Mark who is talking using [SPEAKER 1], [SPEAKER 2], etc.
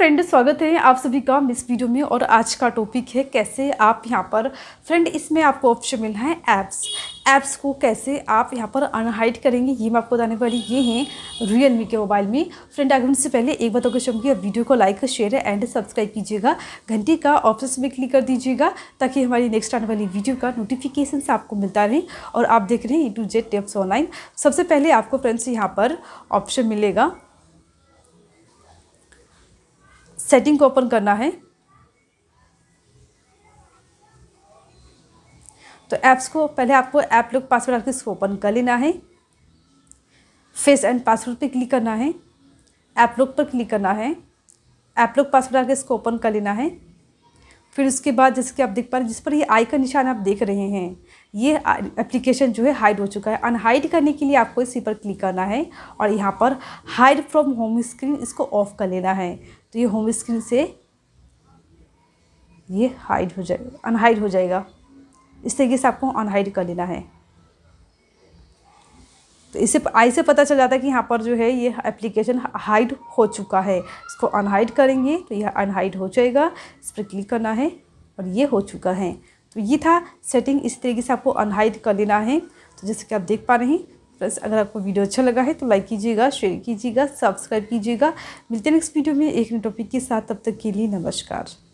[SPEAKER 1] friend स्वागत है आप सभी का इस वीडियो में और आज का टॉपिक है कैसे आप यहाँ पर फ्रेंड इसमें आपको ऑप्शन मिलना है ऐप्स ऐप्स को कैसे आप यहाँ पर अनहाइड करेंगे ये मैं आपको बताने वाली ये हैं रियल मी के मोबाइल में फ्रेंड अगर उनसे पहले एक बात होकर चमकी वीडियो को लाइक शेयर एंड सब्सक्राइब कीजिएगा घंटी का ऑप्शन में क्लिक कर दीजिएगा ताकि हमारी नेक्स्ट आने वाली वीडियो का नोटिफिकेशन आपको मिलता रहे और आप देख रहे हैं E to Z tips online सबसे पहले आपको फ्रेंड्स यहाँ पर ऑप्शन मिलेगा सेटिंग को ओपन करना है तो ऐप्स को पहले आपको ऐप लोग पासवर्ड डाल इसको ओपन कर लेना है फेस एंड पासवर्ड पे क्लिक करना है ऐप लोग पर क्लिक करना है ऐप लोग पासवर्ड डाल इसको ओपन कर लेना है फिर उसके बाद जैसे कि आप देख पा रहे हैं जिस पर ये आई का निशान आप देख रहे हैं ये एप्लीकेशन जो है हाइड हो चुका है अनहाइड करने के लिए आपको इसी पर क्लिक करना है और यहाँ पर हाइड फ्रॉम होम स्क्रीन इसको ऑफ कर लेना है तो ये होम स्क्रीन से ये हाइड हो जाएगा अनहाइड हो जाएगा इस तरीके से आपको अनहाइड कर लेना है तो इसे आई से पता चल जाता है कि यहाँ पर जो है ये एप्लीकेशन हाइड हो चुका है इसको अनहाइड करेंगे तो यह अनहाइड हो जाएगा इस पर क्लिक करना है और ये हो चुका है तो ये था सेटिंग इस तरीके से आपको अनहाइड कर लेना है तो जैसे कि आप देख पा रहे हैं प्लस अगर आपको वीडियो अच्छा लगा है तो लाइक कीजिएगा शेयर कीजिएगा सब्सक्राइब कीजिएगा मिलते हैं नेक्स्ट वीडियो में एक नए टॉपिक के साथ तब तक के लिए नमस्कार